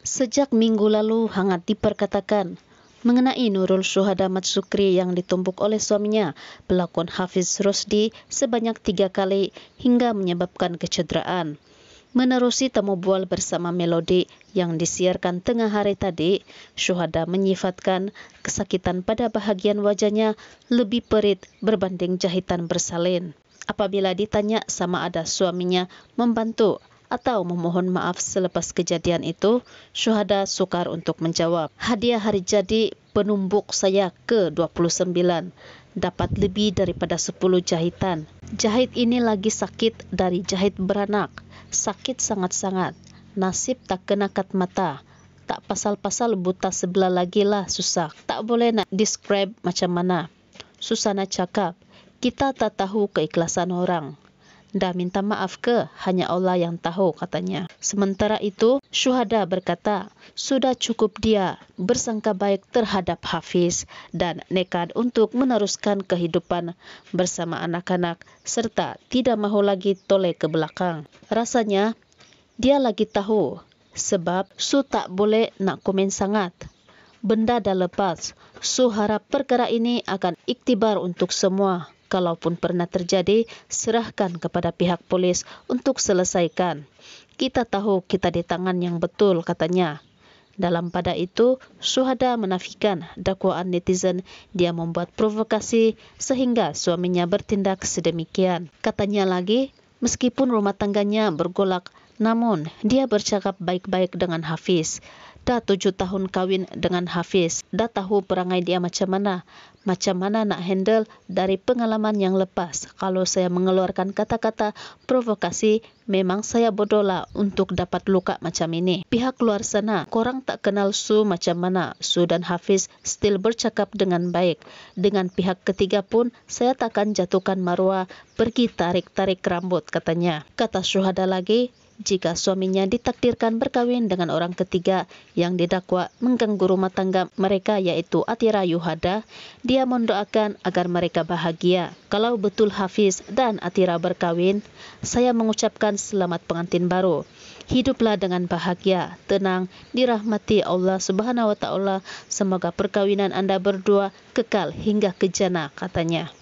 Sejak minggu lalu hangat diperkatakan mengenai Nurul Syuhada Mat Sukri yang ditumpuk oleh suaminya, pelakon Hafiz Rosdi sebanyak tiga kali hingga menyebabkan kecederaan. Menerusi temu bual bersama Melodi yang disiarkan tengah hari tadi, Syuhada menyifatkan kesakitan pada bahagian wajahnya lebih perit berbanding jahitan bersalin. Apabila ditanya sama ada suaminya membantu atau memohon maaf selepas kejadian itu, syuhada sukar untuk menjawab. Hadiah hari jadi penumbuk saya ke-29 dapat lebih daripada 10 jahitan. Jahit ini lagi sakit dari jahit beranak. Sakit sangat-sangat. Nasib tak kena kat mata. Tak pasal-pasal buta sebelah lagi lah susah. Tak boleh nak describe macam mana. Susana cakap, kita tak tahu keikhlasan orang dah minta maaf ke? Hanya Allah yang tahu, katanya. Sementara itu, Syuhada berkata, sudah cukup dia bersangka baik terhadap Hafiz dan nekad untuk meneruskan kehidupan bersama anak-anak serta tidak mahu lagi toleh ke belakang. Rasanya, dia lagi tahu sebab su tak boleh nak komen sangat benda dah lepas. So harap perkara ini akan iktibar untuk semua. Kalaupun pernah terjadi, serahkan kepada pihak polis untuk selesaikan. Kita tahu kita di tangan yang betul, katanya. Dalam pada itu, Suhada menafikan dakwaan netizen dia membuat provokasi sehingga suaminya bertindak sedemikian. Katanya lagi, meskipun rumah tangganya bergolak, namun dia bercakap baik-baik dengan Hafiz dah tujuh tahun kahwin dengan Hafiz. Dah tahu perangai dia macam mana. Macam mana nak handle dari pengalaman yang lepas. Kalau saya mengeluarkan kata-kata provokasi, memang saya bodohlah untuk dapat luka macam ini. Pihak luar sana, korang tak kenal Su macam mana. Su dan Hafiz still bercakap dengan baik. Dengan pihak ketiga pun, saya takkan jatuhkan maruah. pergi tarik-tarik rambut katanya. Kata Syuhada lagi, jika suaminya ditakdirkan berkahwin dengan orang ketiga yang didakwa mengganggu rumah tangga mereka yaitu Atira Yuhada, dia mendoakan agar mereka bahagia. Kalau betul Hafiz dan Atira berkahwin, saya mengucapkan selamat pengantin baru. Hiduplah dengan bahagia, tenang, dirahmati Allah Subhanahu wa taala. Semoga perkawinan Anda berdua kekal hingga kejana. katanya.